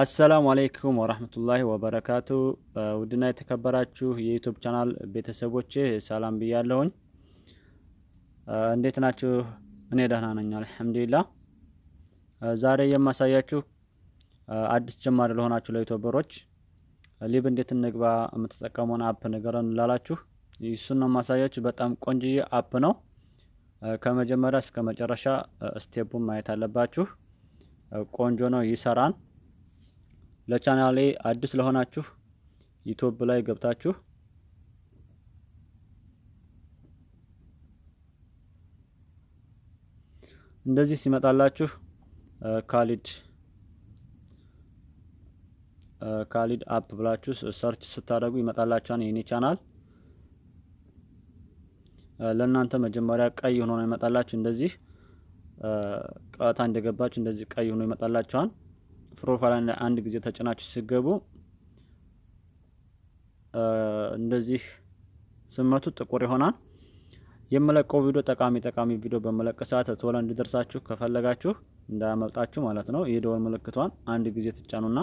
አሰላሙ አለይኩም ወራህመቱላሂ ወበረካቱ። ውድና የተከበራችሁ የዩቱብ ቻናል ቤተሰቦች ሰላም ብያለሁኝ። እንዴት ናችሁ? እኔ ደህና ነኝ አልሐምዱሊላህ። ዛሬ የማሳያችሁ አዲስ ጀማሪ ለሆናችሁ ለዩቱበሮች ሊብ እንዴት እንግባ የምትጠቀመውን አፕ ንገረን ላላችሁ ይሱን ነው ማሳያችሁ። በጣም ቆንጅዬ አፕ ነው። ከመጀመሪያ እስከ መጨረሻ ስቴፑን ማየት አለባችሁ። ቆንጆ ነው፣ ይሰራን ለቻናሌ አዲስ ለሆናችሁ ዩቲዩብ ላይ ገብታችሁ እንደዚህ ሲመጣላችሁ ካሊድ ካሊድ አፕ ብላችሁ ሰርች ስታደርጉ ይመጣላችኋል። ይህኔ ቻናል ለእናንተ መጀመሪያ ቀይ ሆኖ ነው ይመጣላችሁ። እንደዚህ ቀጥታ እንደገባችሁ እንደዚህ ቀይ ሆኖ ይመጣላችኋል። ፕሮፋይል አንድ ጊዜ ተጭናችሁ ሲገቡ እንደዚህ ስመቱ ጥቁር ይሆናል። የምለቀው ቪዲዮ ጠቃሚ ጠቃሚ ቪዲዮ በመለቀ ሰዓት ቶሎ እንዲደርሳችሁ ከፈለጋችሁ እንዳያመልጣችሁ ማለት ነው። የደወል ምልክቷን አንድ ጊዜ ትጫኑና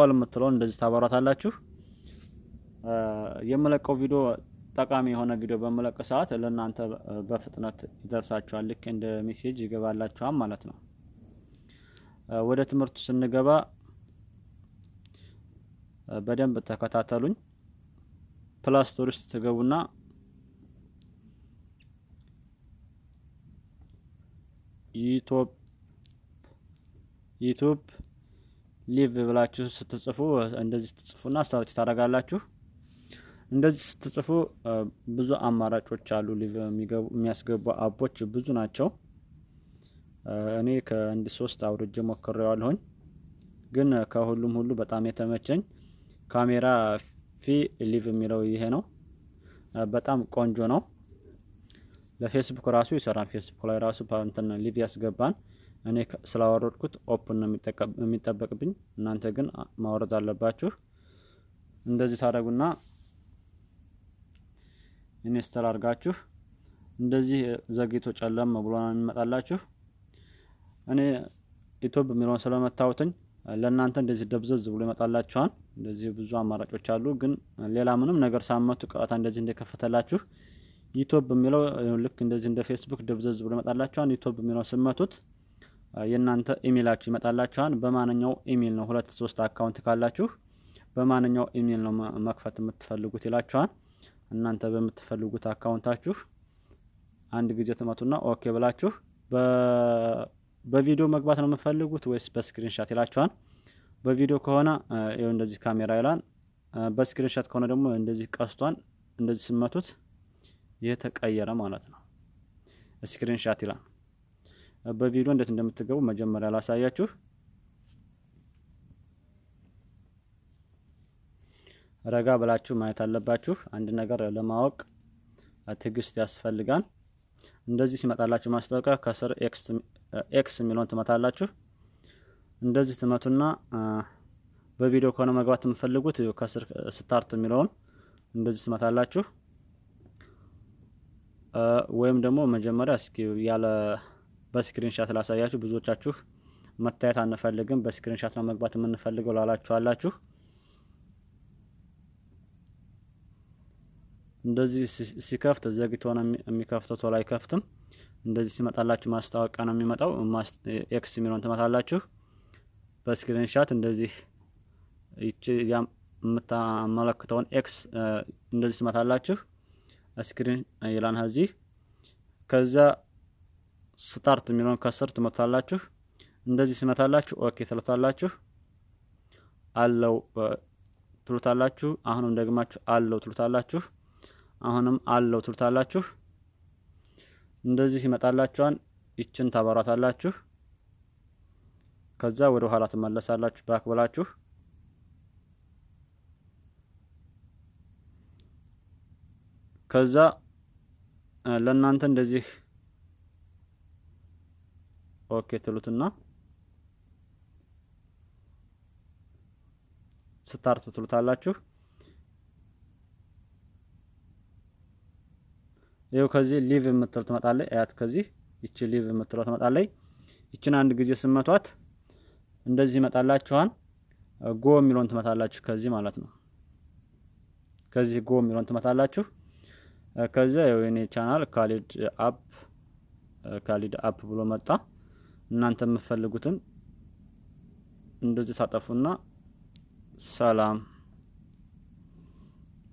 ኦል የምትለውን እንደዚህ ታበሯታላችሁ። የምለቀው ቪዲዮ ጠቃሚ የሆነ ቪዲዮ በመለቀ ሰዓት ለእናንተ በፍጥነት ይደርሳችኋል። ልክ እንደ ሜሴጅ ይገባላችኋል ማለት ነው። ወደ ትምህርቱ ስንገባ በደንብ ተከታተሉኝ። ፕላስቶር ውስጥ ትገቡና ዩቱብ ዩቱብ ሊቭ ብላችሁ ስትጽፉ እንደዚህ ስትጽፉና ሰርች ታደርጋላችሁ። እንደዚህ ስትጽፉ ብዙ አማራጮች አሉ። ሊቭ የሚያስገቡ አቦች ብዙ ናቸው። እኔ ከአንድ ሶስት አውርጄ ሞክሬዋለሁኝ። ግን ከሁሉም ሁሉ በጣም የተመቸኝ ካሜራ ፊ ሊቭ የሚለው ይሄ ነው። በጣም ቆንጆ ነው። ለፌስቡክ ራሱ ይሰራል። ፌስቡክ ላይ ራሱ እንትን ሊቭ ያስገባን። እኔ ስላወረድኩት ኦፕን ነው የሚጠበቅብኝ። እናንተ ግን ማውረድ አለባችሁ። እንደዚህ ታደረጉና ኢንስተር አርጋችሁ እንደዚህ ዘግይቶ ጨለም ብሎ ይመጣላችሁ። እኔ ኢትዮብ የሚለውን ስለመታወትኝ ለእናንተ እንደዚህ ደብዘዝ ብሎ ይመጣላችኋል። እንደዚህ ብዙ አማራጮች አሉ። ግን ሌላ ምንም ነገር ሳመቱ ቀጥታ እንደዚህ እንደከፈተላችሁ ዩቲዩብ የሚለው ልክ እንደዚህ እንደ ፌስቡክ ደብዘዝ ብሎ ይመጣላችኋል። ዩቲዩብ የሚለው ስመቱት የእናንተ ኢሜይላችሁ ይመጣላችኋል። በማንኛው ኢሜይል ነው ሁለት ሶስት አካውንት ካላችሁ በማንኛው ኢሜይል ነው መክፈት የምትፈልጉት ይላችኋል። እናንተ በምትፈልጉት አካውንታችሁ አንድ ጊዜ ትመቱና ኦኬ ብላችሁ በቪዲዮ መግባት ነው የምፈልጉት ወይስ በስክሪንሻት ይላችኋል። በቪዲዮ ከሆነ ይኸው እንደዚህ ካሜራ ይላል። በስክሪንሻት ከሆነ ደግሞ እንደዚህ ቀስቷን እንደዚህ ስመቱት የተቀየረ ማለት ነው። ስክሪንሻት ይላል። በቪዲዮ እንዴት እንደምትገቡ መጀመሪያ ላሳያችሁ። ረጋ ብላችሁ ማየት አለባችሁ። አንድ ነገር ለማወቅ ትግስት ያስፈልጋል። እንደዚህ ሲመጣላችሁ ማስታወቂያ ከስር ኤክስ ኤክስ የሚለውን ትመታላችሁ። እንደዚህ ትመቱና በቪዲዮ ከሆነ መግባት የምፈልጉት ከስር ስታርት የሚለውን እንደዚህ ትመታላችሁ። ወይም ደግሞ መጀመሪያ እስኪ ያለ በስክሪንሻት ላሳያችሁ። ብዙዎቻችሁ መታየት አንፈልግም፣ በስክሪንሻት ነው መግባት የምንፈልገው ላላችሁ አላችሁ። እንደዚህ ሲከፍት ዘግቶ ነው የሚከፍተው፣ ቶሎ አይከፍትም። እንደዚህ ሲመጣላችሁ ማስታወቂያ ነው የሚመጣው። ኤክስ የሚለውን ትመታላችሁ። በስክሪንሻት እንደዚህ ይቺ የምታመለክተውን ኤክስ እንደዚህ ትመታላችሁ። ስክሪን ይላን እዚህ ከዛ ስታርት የሚለውን ከስር ትመታላችሁ። እንደዚህ ስመታላችሁ ኦኬ ትሉታላችሁ። አለው ትሉታላችሁ። አሁንም ደግማችሁ አለው ትሉታላችሁ። አሁንም አለው ትሉታላችሁ። እንደዚህ ይመጣላችኋል። ይችን ታበሯታላችሁ። ከዛ ወደ ኋላ ትመለሳላችሁ ባክ ብላችሁ ከዛ ለእናንተ እንደዚህ ኦኬ ትሉትና ስታርት ትሉታላችሁ። ይኸው ከዚህ ሊቭ የምትል ትመጣለች። አያት ከዚህ ይቺ ሊቭ የምትለው ትመጣለች። ይችን አንድ ጊዜ ስመቷት እንደዚህ ይመጣላችኋን። ጎ የሚለውን ትመታላችሁ ከዚህ ማለት ነው። ከዚህ ጎ የሚለውን ትመታላችሁ። ከዚያ የኔ ቻናል ካሊድ አፕ ካሊድ አፕ ብሎ መጣ። እናንተ የምትፈልጉትን እንደዚህ ታጠፉና ሰላም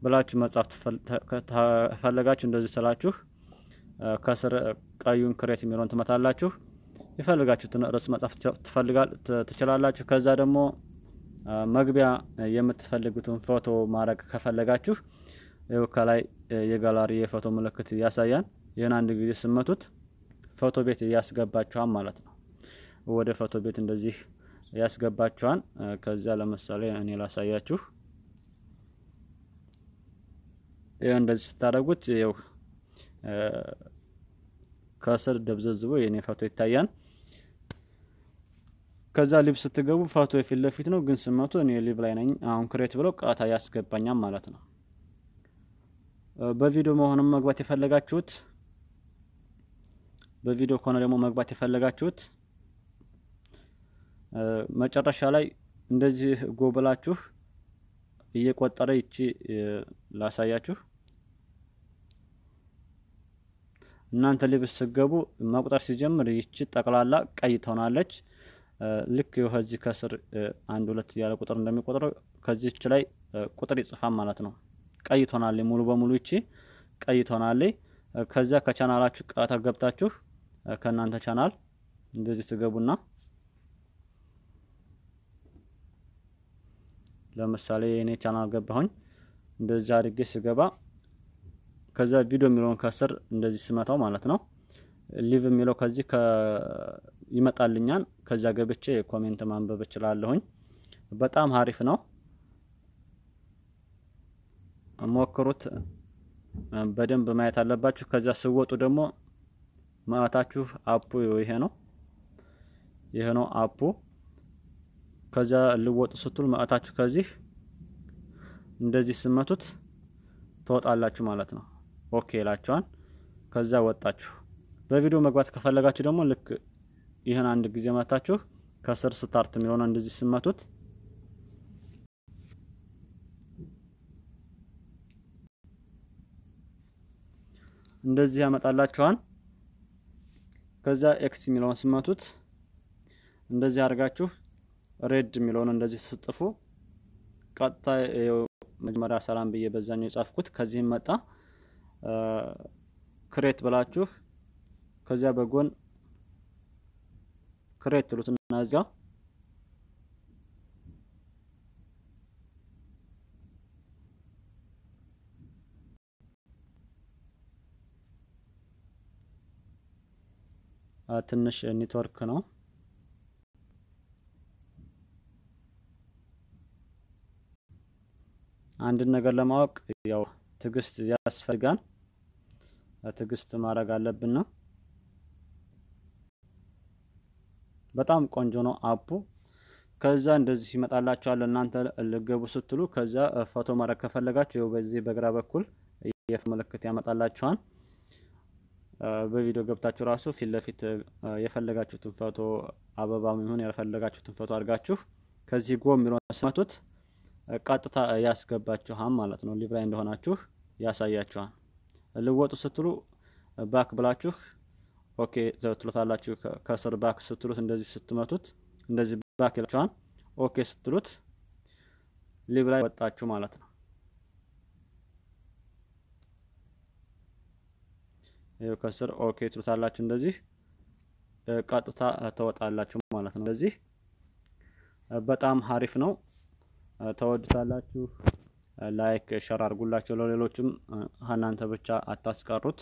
ብላችሁ መጽሐፍ ተፈለጋችሁ እንደዚህ ስላችሁ ከስር ቀዩን ክሬት የሚለውን ትመታላችሁ። የፈልጋችሁትን ርዕስ መጻፍ ትችላላችሁ። ከዛ ደግሞ መግቢያ የምትፈልጉትን ፎቶ ማድረግ ከፈለጋችሁ ይው ከላይ የጋላሪ የፎቶ ምልክት ያሳያል። ይህን አንድ ጊዜ ስመቱት ፎቶ ቤት ያስገባችኋል ማለት ነው። ወደ ፎቶ ቤት እንደዚህ ያስገባችኋል። ከዚያ ለምሳሌ እኔ ላሳያችሁ። ይኸው እንደዚህ ስታደርጉት ይኸው ከስር ደብዘዝቦ የኔ ፈቶ ይታያል። ከዛ ሊብ ስትገቡ ፈቶ የፊት ለፊት ነው፣ ግን ስመቱ እኔ ሊብ ላይ ነኝ። አሁን ክሬት ብለው ቃታ ያስገባኛል ማለት ነው። በቪዲዮ መሆኑን መግባት የፈለጋችሁት በቪዲዮ ከሆነ ደግሞ መግባት የፈለጋችሁት መጨረሻ ላይ እንደዚህ ጎብላችሁ እየቆጠረ ይቺ ላሳያችሁ እናንተ ልብስ ስገቡ መቁጠር ሲጀምር ይቺ ጠቅላላ ቀይ ትሆናለች። ልክ ከዚህ ከስር አንድ ሁለት እያለ ቁጥር እንደሚቆጥረው ከዚች ላይ ቁጥር ይጽፋል ማለት ነው። ቀይ ትሆናለች ሙሉ በሙሉ ይቺ ቀይ ትሆናለች። ከዚያ ከቻናላችሁ ቀጥታ ገብታችሁ ከእናንተ ቻናል እንደዚህ ትገቡና ለምሳሌ የኔ ቻናል ገባሁኝ። እንደዚህ አድርጌ ስገባ ከዛ ቪዲዮ የሚለውን ከስር እንደዚህ ስመታው ማለት ነው ሊቭ የሚለው ከዚህ ይመጣልኛል። ከዚያ ገብቼ ኮሜንት ማንበብ እችላለሁኝ። በጣም ሀሪፍ ነው፣ ሞክሩት። በደንብ ማየት አለባችሁ። ከዚያ ስወጡ ደግሞ ማታችሁ አፑ ይሄ ነው ይሄ ነው አፑ። ከዚያ ልወጡ ስትል ማታችሁ ከዚህ እንደዚህ ስመቱት ትወጣላችሁ ማለት ነው። ኦኬ ይላቸዋል። ከዛ ወጣችሁ። በቪዲዮ መግባት ከፈለጋችሁ ደግሞ ልክ ይህን አንድ ጊዜ መታችሁ ከስር ስታርት የሚሆነው እንደዚህ ስመቱት እንደዚህ ያመጣላችኋል። ከዛ ኤክስ የሚለውን ስመቱት እንደዚህ አድርጋችሁ ሬድ የሚለውን እንደዚህ ስጥፉ ቀጥታ መጀመሪያ ሰላም ብዬ በዛኛው የጻፍኩት ከዚህም መጣ። ክሬት ብላችሁ ከዚያ በጎን ክሬት ትሉትና እዚያ ትንሽ ኔትወርክ ነው። አንድን ነገር ለማወቅ ያው ትዕግስት ያስፈልጋል። ትግስት ማድረግ አለብን። በጣም ቆንጆ ነው አፑ። ከዛ እንደዚህ ይመጣላችኋል። እናንተ ልገቡ ስትሉ ከዛ ፎቶ ማድረግ ከፈለጋችሁ ይኸው በዚህ በግራ በኩል የፍ ምልክት ያመጣላችኋል። በቪዲዮ ገብታችሁ ራሱ ፊት ለፊት የፈለጋችሁትን ፎቶ አበባ ይሁን ያልፈለጋችሁትን ፎቶ አድርጋችሁ ከዚህ ጎ የሚለውን ስመቱት ቀጥታ ያስገባችኋል ማለት ነው። ሊብራይ እንደሆናችሁ ያሳያችኋል። ልወጡ ስትሉ ባክ ብላችሁ ኦኬ ትሎታላችሁ። ከስር ባክ ስትሉት እንደዚህ ስትመቱት እንደዚህ ባክ ይላችኋል። ኦኬ ስትሉት ሊብ ላይ ወጣችሁ ማለት ነው። ይኸው ከስር ኦኬ ትሉታላችሁ እንደዚህ ቀጥታ ተወጣላችሁ ማለት ነው። ስለዚህ በጣም ሀሪፍ ነው፣ ተወዱታላችሁ። ላይክ ሸር አድርጉላቸው ለሌሎችም እናንተ ብቻ አታስቀሩት